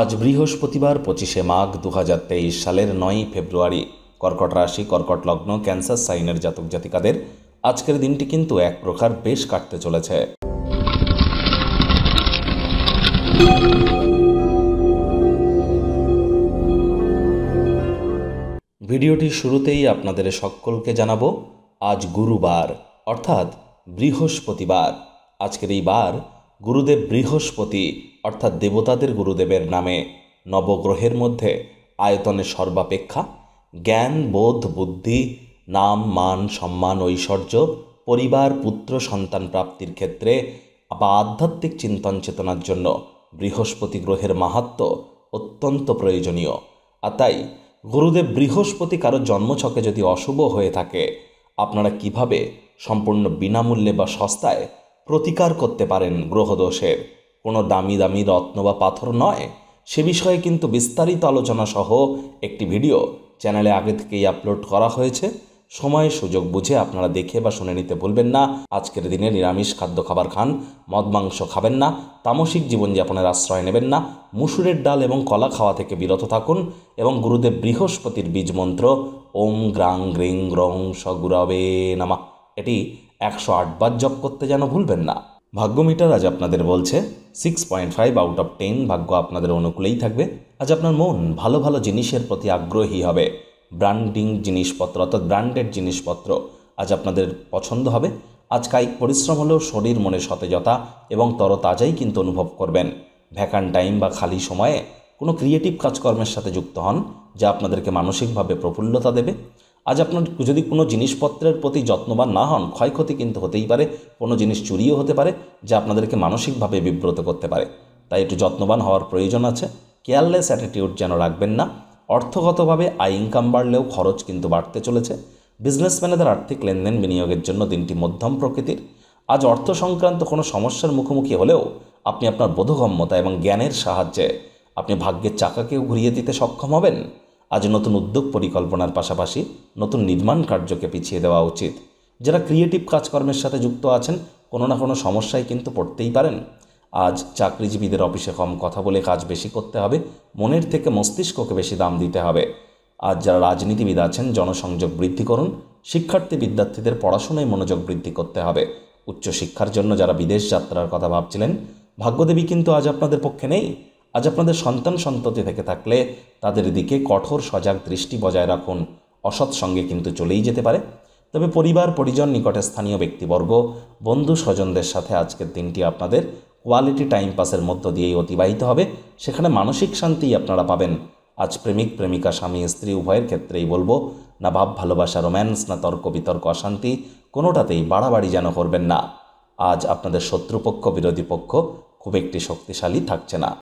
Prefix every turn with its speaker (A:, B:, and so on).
A: আজ বৃহস্পতিবার পঁচিশে মাঘ দু সালের নয় ফেব্রুয়ারি কর্কট রাশি কর্কট লগ্ন ক্যান্সার সাইনের জাতক জাতিকাদের আজকের দিনটি কিন্তু এক প্রকার বেশ কাটতে চলেছে ভিডিওটি শুরুতেই আপনাদের সকলকে জানাবো আজ গুরুবার অর্থাৎ বৃহস্পতিবার আজকের এই বার গুরুদেব বৃহস্পতি অর্থাৎ দেবতাদের গুরুদেবের নামে নবগ্রহের মধ্যে আয়তনে সর্বাপেক্ষা জ্ঞান বোধ বুদ্ধি নাম মান সম্মান ঐশ্বর্য পরিবার পুত্র সন্তান প্রাপ্তির ক্ষেত্রে বা আধ্যাত্মিক চিন্তন চেতনার জন্য বৃহস্পতি গ্রহের মাহাত্ম অত্যন্ত প্রয়োজনীয় আর তাই গুরুদেব বৃহস্পতি কারো জন্মছকে যদি অশুভ হয়ে থাকে আপনারা কিভাবে সম্পূর্ণ বিনামূল্যে বা সস্তায় প্রতিকার করতে পারেন গ্রহদোষের কোনো দামি দামি রত্ন বা পাথর নয় সে বিষয়ে কিন্তু বিস্তারিত আলোচনা সহ একটি ভিডিও চ্যানেলে আগে থেকেই আপলোড করা হয়েছে সময় সুযোগ বুঝে আপনারা দেখে বা শুনে নিতে ভুলবেন না আজকের দিনে নিরামিষ খাদ্য খাবার খান মদ মাংস খাবেন না তামসিক জীবনযাপনের আশ্রয় নেবেন না মুসুরের ডাল এবং কলা খাওয়া থেকে বিরত থাকুন এবং গুরুদেব বৃহস্পতির বীজ মন্ত্র ওম গ্রাং গ্রিং গ্রং সগুরবে নামা এটি একশো আটবার জপ করতে যেন ভুলবেন না ভাগ্য মিটার আজ আপনাদের বলছে six point five out of ten ভাগ্য আপনাদের অনুকূলেই থাকবে আজ আপনার মন ভালো ভালো জিনিসের প্রতি আগ্রহী হবে ব্র্যান্ডিং জিনিসপত্র অর্থাৎ ব্র্যান্ডেড জিনিসপত্র আজ আপনাদের পছন্দ হবে আজ কায়িক পরিশ্রম হলেও শরীর মনে সতেজতা এবং তরতাজাই কিন্তু অনুভব করবেন ভ্যাকান টাইম বা খালি সময়ে কোনো ক্রিয়েটিভ কাজকর্মের সাথে যুক্ত হন যা আপনাদেরকে মানসিকভাবে প্রফুল্লতা দেবে আজ আপনার যদি কোনো জিনিসপত্রের প্রতি যত্নবান না হন ক্ষয়ক্ষতি কিন্তু হতেই পারে কোনো জিনিস চুরিও হতে পারে যা আপনাদেরকে মানসিকভাবে বিব্রত করতে পারে তাই একটু যত্নবান হওয়ার প্রয়োজন আছে কেয়ারলেস অ্যাটিটিউড যেন রাখবেন না অর্থগতভাবে আয় ইনকাম বাড়লেও খরচ কিন্তু বাড়তে চলেছে বিজনেসম্যানেদের আর্থিক লেনদেন বিনিয়োগের জন্য দিনটি মধ্যম প্রকৃতির আজ অর্থ সংক্রান্ত কোনো সমস্যার মুখোমুখি হলেও আপনি আপনার বোধগম্যতা এবং জ্ঞানের সাহায্যে আপনি ভাগ্যের চাকাকেও ঘুরিয়ে দিতে সক্ষম হবেন আজ নতুন উদ্যোগ পরিকল্পনার পাশাপাশি নতুন নির্মাণ কার্যকে পিছিয়ে দেওয়া উচিত যারা ক্রিয়েটিভ কাজকর্মের সাথে যুক্ত আছেন কোনো না কোনো সমস্যায় কিন্তু পড়তেই পারেন আজ চাকরিজীবীদের অফিসে কম কথা বলে কাজ বেশি করতে হবে মনের থেকে মস্তিষ্ককে বেশি দাম দিতে হবে আজ যারা রাজনীতিবিদ আছেন জনসংযোগ বৃদ্ধি করুন শিক্ষার্থী বিদ্যার্থীদের পড়াশোনায় মনোযোগ বৃদ্ধি করতে হবে উচ্চশিক্ষার জন্য যারা বিদেশ যাত্রার কথা ভাবছিলেন ভাগ্যদেবী কিন্তু আজ আপনাদের পক্ষে নেই আজ আপনাদের সন্তান সন্ততি থেকে থাকলে তাদের দিকে কঠোর সজাগ দৃষ্টি বজায় রাখুন অসৎ সঙ্গে কিন্তু চলেই যেতে পারে তবে পরিবার পরিজন নিকটে স্থানীয় ব্যক্তিবর্গ বন্ধু স্বজনদের সাথে আজকের দিনটি আপনাদের কোয়ালিটি টাইম পাসের মধ্য দিয়েই অতিবাহিত হবে সেখানে মানসিক শান্তিই আপনারা পাবেন আজ প্রেমিক প্রেমিকা স্বামী স্ত্রী উভয়ের ক্ষেত্রেই বলবো না ভাব ভালোবাসা রোম্যান্স না তর্ক বিতর্ক অশান্তি কোনোটাতেই বাড়াবাড়ি যেন করবেন না আজ আপনাদের শত্রুপক্ষ বিরোধী পক্ষ খুব একটি শক্তিশালী থাকছে না